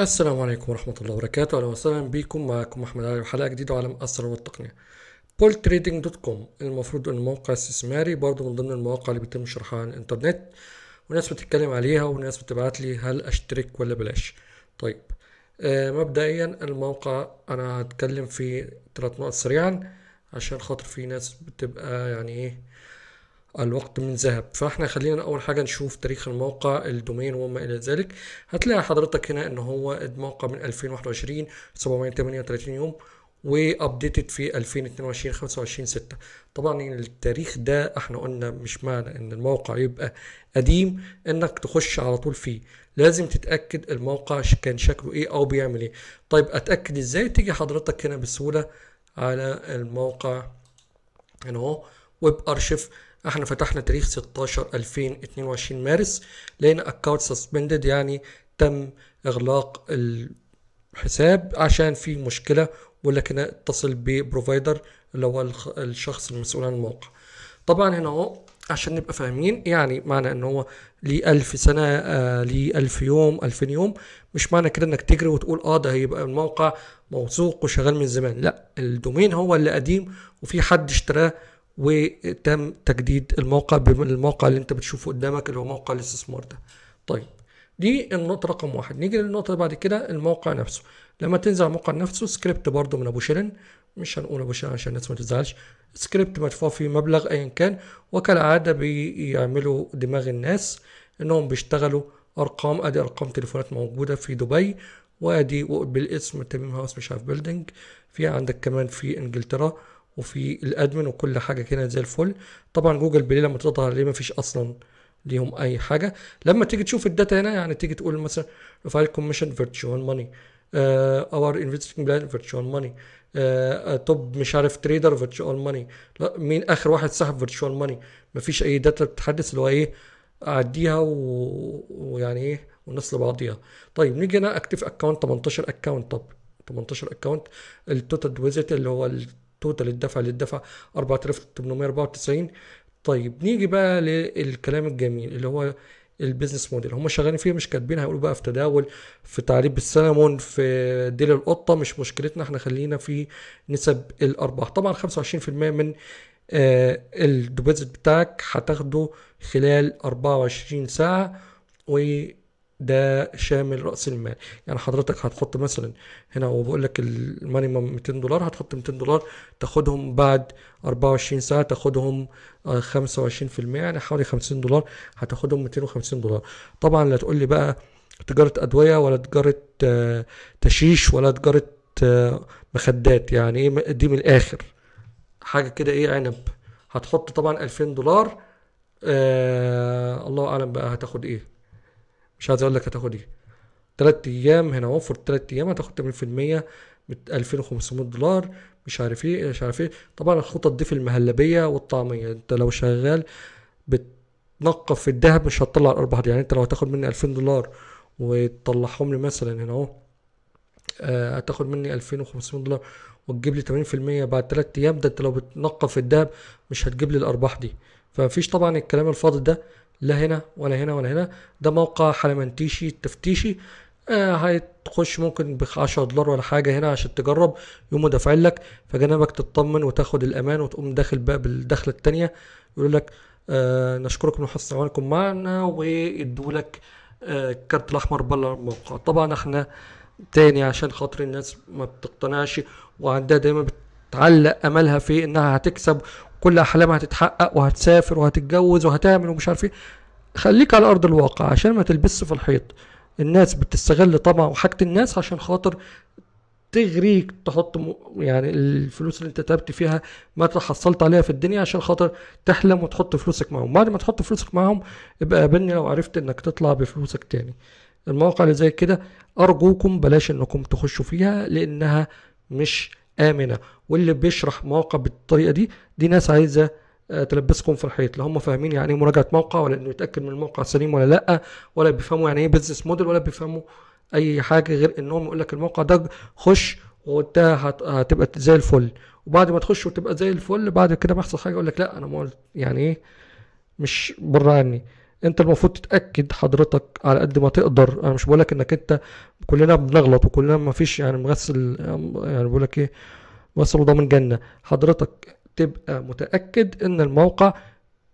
السلام عليكم ورحمة الله وبركاته أهلا وسهلا بكم معكم أحمد علي وحلقة جديدة على الأسر والتقنية بول تريدنج دوت كوم المفروض إن موقع استثماري برضه من ضمن المواقع اللي بيتم شرحها على الإنترنت وناس بتتكلم عليها وناس بتبعت لي هل أشترك ولا بلاش طيب آه مبدئيا الموقع أنا هتكلم في تلات نقط سريعا عشان خاطر في ناس بتبقى يعني إيه الوقت من ذهب فاحنا خلينا اول حاجه نشوف تاريخ الموقع الدومين وما الى ذلك هتلاقي حضرتك هنا ان هو الموقع من 2021 738 يوم وابديتد في 2022 25 6 طبعا التاريخ ده احنا قلنا مش معنى ان الموقع يبقى قديم انك تخش على طول فيه لازم تتاكد الموقع كان شكله ايه او بيعمل ايه طيب اتاكد ازاي تيجي حضرتك هنا بسهوله على الموقع هنا اهو ويب ارشيف احنا فتحنا تاريخ 16 2022 مارس لقينا اكونت سسبندد يعني تم اغلاق الحساب عشان في مشكله ولكن اتصل ببروفايدر اللي هو الشخص المسؤول عن الموقع طبعا هنا اهو عشان نبقى فاهمين يعني معنى ان هو ليه ألف سنة آه ليه ألف يوم ألفين يوم مش معنى كده انك تجري وتقول اه ده هيبقى الموقع موثوق وشغال من زمان لا الدومين هو اللي قديم وفي حد اشتراه وتم تجديد الموقع الموقع اللي انت بتشوفه قدامك اللي هو موقع الاستثمار ده طيب دي النقطة رقم واحد نيجي للنقطة اللي بعد كده الموقع نفسه لما تنزل على الموقع نفسه سكريبت برضه من ابو شيرين مش هنقول ابو شيرين عشان الناس ما تزعلش سكريبت مدفوع فيه مبلغ ايا كان وكالعادة بيعملوا دماغ الناس انهم بيشتغلوا ارقام ادي ارقام تليفونات موجودة في دبي وادي بالاسم تميم هاوس مش عارف بيلدينج في عندك كمان في انجلترا وفي الادمن وكل حاجه كده زي الفل طبعا جوجل بلاي لما تضغط عليه مفيش اصلا ليهم اي حاجه لما تيجي تشوف الداتا هنا يعني تيجي تقول مثلا فايل كوميشن فيرتشوال ماني اور انفستنج بلان فيرتشوال ماني توب مش عارف تريدر فيرتشوال ماني لا مين اخر واحد سحب فيرتشوال ماني مفيش اي داتا بتتحدث اللي هو ايه اعديها ويعني ايه والناس لبعضيها طيب نيجي هنا اكتف اكونت 18 اكونت طب 18 اكونت التوتال ديبوزيت اللي هو توتال الدفع للدفع 4894 طيب نيجي بقى للكلام الجميل اللي هو البيزنس موديل هم شغالين فيه مش كاتبين هيقولوا بقى في تداول في تعريب السلمون في ديل القطه مش مشكلتنا احنا خلينا في نسب الارباح طبعا 25% من آه الديبوزيت بتاعك هتاخده خلال 24 ساعه و ده شامل راس المال يعني حضرتك هتحط مثلا هنا وبقول لك المانيمم 200 دولار هتحط 200 دولار تاخدهم بعد 24 ساعه تاخدهم 25% آه، يعني حوالي 50 دولار هتاخدهم 250 دولار طبعا لا تقول لي بقى تجاره ادويه ولا تجاره آه، تشيش ولا تجاره آه، مخدات يعني ايه دي من الاخر حاجه كده ايه عنب هتحط طبعا 2000 دولار آه الله اعلم بقى هتاخد ايه مش عايز اقول لك هتاخد ايه تلات ايام هنا وفر تلات ايام هتاخد 80% من 2500 دولار مش عارف ايه مش عارف ايه طبعا الخطط دي في المهلبيه والطعميه انت لو شغال بتنقف في الذهب مش هتطلع الارباح دي يعني انت لو هتاخد مني 2000 دولار وتطلعهم لي مثلا هنا اهو آه، هتاخد مني 2500 دولار وتجيب لي 80% بعد 3 ايام ده انت لو بتنقف في الذهب مش هتجيب لي الارباح دي فمفيش طبعا الكلام الفاضي ده لا هنا ولا هنا ولا هنا ده موقع حلمنتيشي التفتيشي آه هتخش ممكن ب 10 دولار ولا حاجه هنا عشان تجرب يقوموا دافعين لك فجنبك تطمن وتاخد الامان وتقوم داخل بقى بالدخله الثانيه يقول لك آه نشكركم لحسن تعاونكم معنا ويدوا لك آه الكارت الاحمر بره الموقع طبعا احنا تاني عشان خاطر الناس ما بتقتنعش وعندها دايما بتعلق املها في انها هتكسب كل احلامها هتتحقق وهتسافر وهتتجوز وهتعمل ومش عارف ايه خليك على ارض الواقع عشان ما تلبسش في الحيط الناس بتستغل طبعا وحاجه الناس عشان خاطر تغريك تحط يعني الفلوس اللي انت تعبت فيها ما تحصلت عليها في الدنيا عشان خاطر تحلم وتحط فلوسك معاهم بعد ما تحط فلوسك معاهم ابقى قابلني لو عرفت انك تطلع بفلوسك تاني المواقع اللي زي كده ارجوكم بلاش انكم تخشوا فيها لانها مش امنه واللي بيشرح مواقع بالطريقه دي دي ناس عايزه آه، تلبسكم في الحيط لا هم فاهمين يعني ايه مراجعه موقع ولا انه يتاكد من الموقع سليم ولا لا ولا بيفهموا يعني ايه بيزنس موديل ولا بيفهموا اي حاجه غير انهم يقول لك الموقع ده خش وانت هتبقى زي الفل وبعد ما تخش وتبقى زي الفل بعد كده بيحصل حاجه يقول لك لا انا ما يعني ايه مش بره عني انت المفروض تتاكد حضرتك على قد ما تقدر انا مش بقولك انك انت كلنا بنغلط وكلنا ما فيش يعني مغسل يعني بقول لك ايه مغسل وضامن جنه حضرتك تبقى متاكد ان الموقع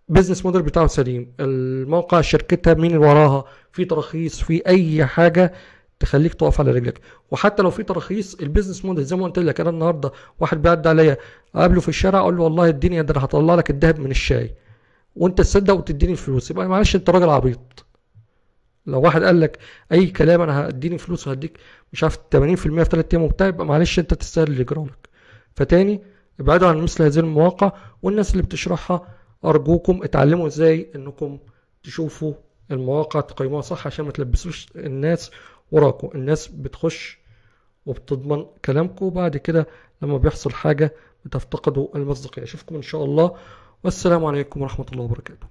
بزنس موديل بتاعه سليم الموقع شركتها مين اللي وراها في تراخيص في اي حاجه تخليك تقف على رجلك وحتى لو في تراخيص البيزنس موديل زي ما قلت لك انا النهارده واحد بيعدي عليا اقابله في الشارع اقول له والله الدنيا ده انا هطلع لك الذهب من الشاي وانت تصدق وتديني الفلوس يبقى معلش انت راجل عبيط لو واحد قال لك اي كلام انا هديني فلوس وهديك مش عارف 80% في 3 ايام وبتاع يبقى معلش انت تستاهل اللي جرالك فتاني ابعدوا عن مثل هذه المواقع والناس اللي بتشرحها ارجوكم اتعلموا ازاي انكم تشوفوا المواقع تقيموها صح عشان ما تلبسوش الناس وراكم الناس بتخش وبتضمن كلامكم وبعد كده لما بيحصل حاجه بتفتقدوا المصداقيه اشوفكم ان شاء الله والسلام عليكم ورحمه الله وبركاته